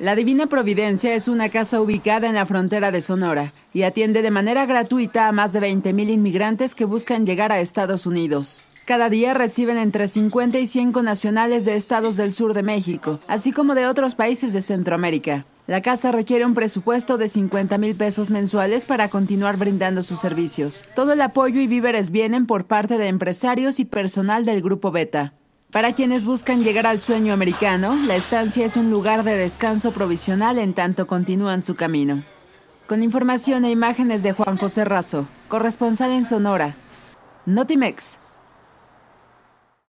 La Divina Providencia es una casa ubicada en la frontera de Sonora y atiende de manera gratuita a más de 20.000 inmigrantes que buscan llegar a Estados Unidos. Cada día reciben entre 50 y 100 nacionales de estados del sur de México, así como de otros países de Centroamérica. La casa requiere un presupuesto de 50 mil pesos mensuales para continuar brindando sus servicios. Todo el apoyo y víveres vienen por parte de empresarios y personal del Grupo Beta. Para quienes buscan llegar al sueño americano, la estancia es un lugar de descanso provisional en tanto continúan su camino. Con información e imágenes de Juan José Razo, corresponsal en Sonora. Notimex,